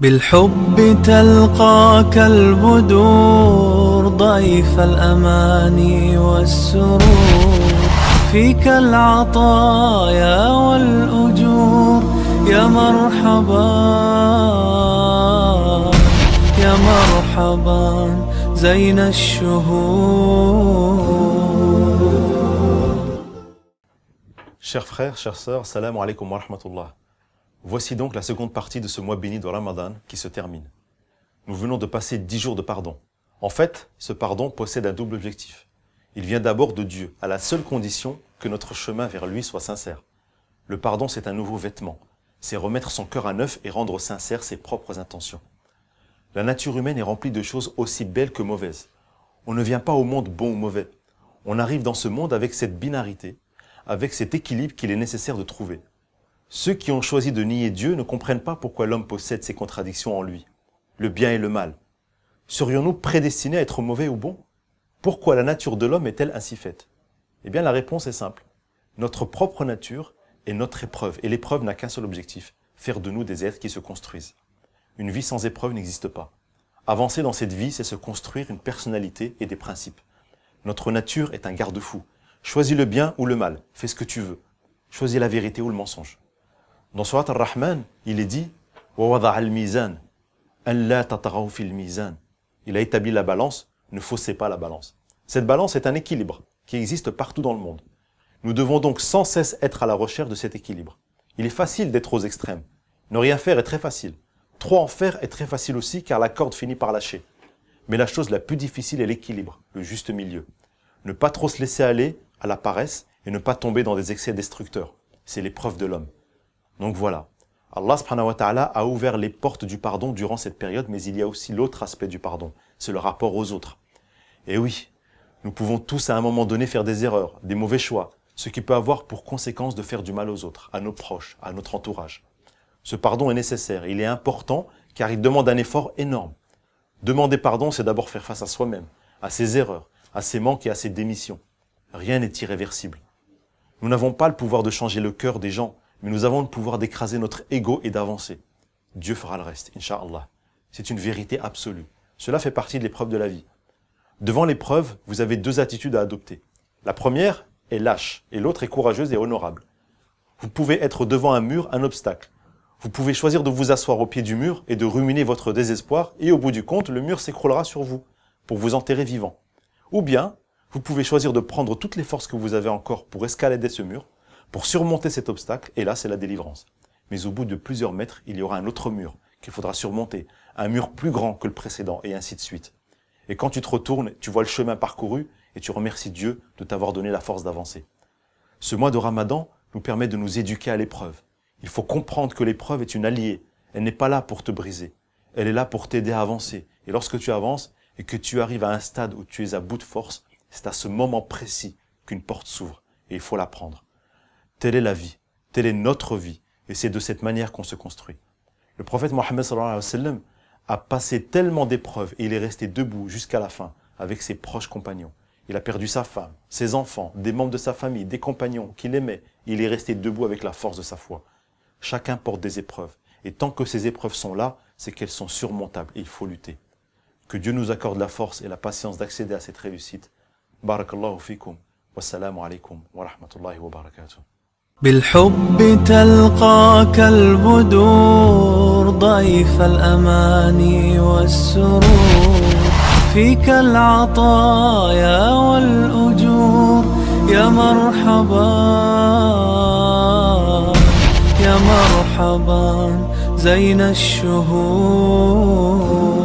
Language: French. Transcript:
بالحب تلقاك البدور ضيف الأماني والسرور فيك العطايا والأجور يا مرحبا يا مرحبا زين الشهور Chers frères, شيخ sœurs, salam alaikum wa rahmatullah. Voici donc la seconde partie de ce mois béni de Ramadan qui se termine. Nous venons de passer dix jours de pardon. En fait, ce pardon possède un double objectif. Il vient d'abord de Dieu, à la seule condition que notre chemin vers lui soit sincère. Le pardon, c'est un nouveau vêtement. C'est remettre son cœur à neuf et rendre sincères ses propres intentions. La nature humaine est remplie de choses aussi belles que mauvaises. On ne vient pas au monde bon ou mauvais. On arrive dans ce monde avec cette binarité, avec cet équilibre qu'il est nécessaire de trouver. Ceux qui ont choisi de nier Dieu ne comprennent pas pourquoi l'homme possède ces contradictions en lui, le bien et le mal. Serions-nous prédestinés à être mauvais ou bons Pourquoi la nature de l'homme est-elle ainsi faite Eh bien la réponse est simple. Notre propre nature est notre épreuve, et l'épreuve n'a qu'un seul objectif, faire de nous des êtres qui se construisent. Une vie sans épreuve n'existe pas. Avancer dans cette vie, c'est se construire une personnalité et des principes. Notre nature est un garde-fou. Choisis le bien ou le mal, fais ce que tu veux. Choisis la vérité ou le mensonge. Dans Surat al-Rahman, il est dit Il a établi la balance, ne faussez pas la balance. Cette balance est un équilibre qui existe partout dans le monde. Nous devons donc sans cesse être à la recherche de cet équilibre. Il est facile d'être aux extrêmes. Ne rien faire est très facile. Trop en faire est très facile aussi car la corde finit par lâcher. Mais la chose la plus difficile est l'équilibre, le juste milieu. Ne pas trop se laisser aller à la paresse et ne pas tomber dans des excès destructeurs. C'est l'épreuve de l'homme. Donc voilà, Allah subhanahu wa ta'ala a ouvert les portes du pardon durant cette période, mais il y a aussi l'autre aspect du pardon, c'est le rapport aux autres. Et oui, nous pouvons tous à un moment donné faire des erreurs, des mauvais choix, ce qui peut avoir pour conséquence de faire du mal aux autres, à nos proches, à notre entourage. Ce pardon est nécessaire, il est important car il demande un effort énorme. Demander pardon, c'est d'abord faire face à soi-même, à ses erreurs, à ses manques et à ses démissions. Rien n'est irréversible. Nous n'avons pas le pouvoir de changer le cœur des gens, mais nous avons le pouvoir d'écraser notre ego et d'avancer. Dieu fera le reste, Inch'Allah. C'est une vérité absolue. Cela fait partie de l'épreuve de la vie. Devant l'épreuve, vous avez deux attitudes à adopter. La première est lâche et l'autre est courageuse et honorable. Vous pouvez être devant un mur, un obstacle. Vous pouvez choisir de vous asseoir au pied du mur et de ruminer votre désespoir et au bout du compte, le mur s'écroulera sur vous pour vous enterrer vivant. Ou bien, vous pouvez choisir de prendre toutes les forces que vous avez encore pour escalader ce mur, pour surmonter cet obstacle, et là, c'est la délivrance. Mais au bout de plusieurs mètres, il y aura un autre mur qu'il faudra surmonter, un mur plus grand que le précédent, et ainsi de suite. Et quand tu te retournes, tu vois le chemin parcouru, et tu remercies Dieu de t'avoir donné la force d'avancer. Ce mois de Ramadan nous permet de nous éduquer à l'épreuve. Il faut comprendre que l'épreuve est une alliée. Elle n'est pas là pour te briser. Elle est là pour t'aider à avancer. Et lorsque tu avances et que tu arrives à un stade où tu es à bout de force, c'est à ce moment précis qu'une porte s'ouvre et il faut la prendre. Telle est la vie, telle est notre vie. Et c'est de cette manière qu'on se construit. Le prophète Mohammed a passé tellement d'épreuves et il est resté debout jusqu'à la fin avec ses proches compagnons. Il a perdu sa femme, ses enfants, des membres de sa famille, des compagnons qu'il aimait. Il est resté debout avec la force de sa foi. Chacun porte des épreuves. Et tant que ces épreuves sont là, c'est qu'elles sont surmontables et il faut lutter. Que Dieu nous accorde la force et la patience d'accéder à cette réussite. Barakallahu fikum. Wassalamu alaikum wa rahmatullahi wa barakatuh. بالحب تلقاك البدور ضيف الأمان والسرور فيك العطايا والأجور يا مرحبا يا مرحبا زين الشهور